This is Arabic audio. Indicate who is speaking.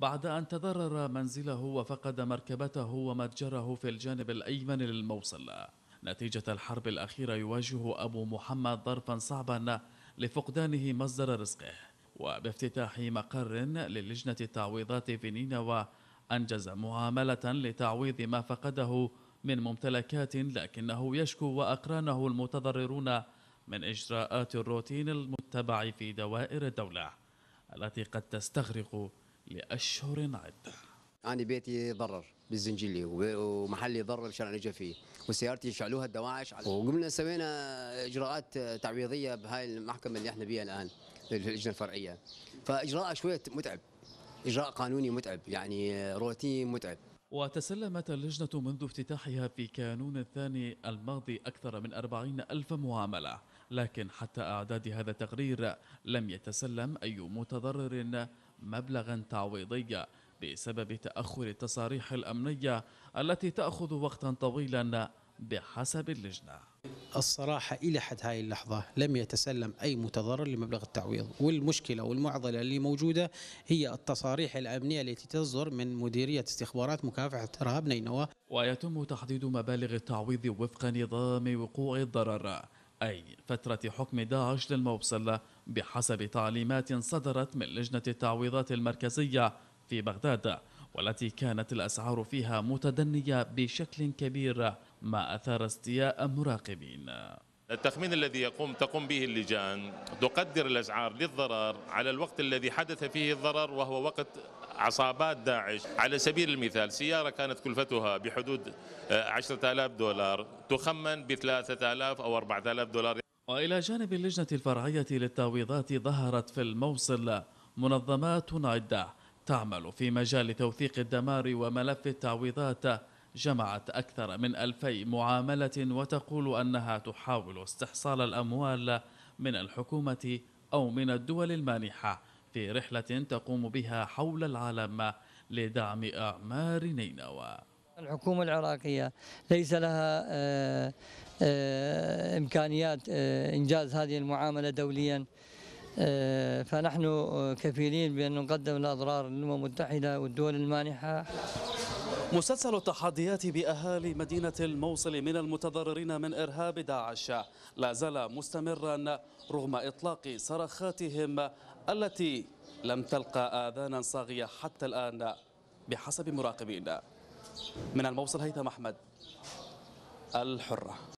Speaker 1: بعد أن تضرر منزله وفقد مركبته ومتجره في الجانب الأيمن للموصل نتيجة الحرب الأخيرة يواجه أبو محمد ظرفا صعبا لفقدانه مصدر رزقه وبافتتاح مقر للجنة التعويضات في نينوى أنجز معاملة لتعويض ما فقده من ممتلكات لكنه يشكو وأقرانه المتضررون من إجراءات الروتين المتبع في دوائر الدولة التي قد تستغرق
Speaker 2: لأشهر عدة أنا بيتي ضرر بالزنجيلي ومحلي ضرر بشارع نجفي وسيارتي شعلوها الدواعش وقمنا سوينا إجراءات تعويضية بهاي المحكمة اللي احنا بيها الآن اللجنة الفرعية فإجراء شوية متعب إجراء قانوني متعب يعني روتين متعب
Speaker 1: وتسلمت اللجنة منذ افتتاحها في كانون الثاني الماضي أكثر من أربعين ألف معاملة لكن حتى أعداد هذا التقرير لم يتسلم أي متضرر مبلغا تعويضيا بسبب تأخر التصاريح الأمنية التي تأخذ وقتا طويلا بحسب اللجنة الصراحة إلى حد هاي اللحظة لم يتسلم أي متضرر لمبلغ التعويض والمشكلة والمعضلة اللي موجودة هي التصاريح الأمنية التي تصدر من مديرية استخبارات مكافحة إرهاب نينوى ويتم تحديد مبالغ التعويض وفق نظام وقوع الضرر أي فترة حكم داعش للموصل بحسب تعليمات صدرت من لجنة التعويضات المركزية في بغداد والتي كانت الأسعار فيها متدنية بشكل كبير ما أثار استياء مراقبين
Speaker 3: التخمين الذي يقوم تقوم به اللجان تقدر الأسعار للضرر على الوقت الذي حدث فيه الضرر وهو وقت عصابات داعش على سبيل المثال سيارة كانت كلفتها بحدود 10000 آه، دولار تخمن ب 3000 أو 4000 دولار وإلى
Speaker 1: جانب اللجنة الفرعية للتعويضات ظهرت في الموصل منظمات عدة تعمل في مجال توثيق الدمار وملف التعويضات جمعت أكثر من ألفي معاملة وتقول أنها تحاول استحصال الأموال من الحكومة أو من الدول المانحة في رحلة تقوم بها حول العالم لدعم أعمار نينوى الحكومة العراقية ليس لها آه، آه، إمكانيات آه، إنجاز هذه المعاملة دوليا فنحن كفيلين بأن نقدم الأضرار للأمم المتحدة والدول المانحة مسلسل التحديات بأهالي مدينة الموصل من المتضررين من إرهاب داعش لا زال مستمرا رغم إطلاق صرخاتهم التي لم تلقى آذانا صاغية حتى الآن بحسب مراقبين من الموصل هيثم أحمد الحرة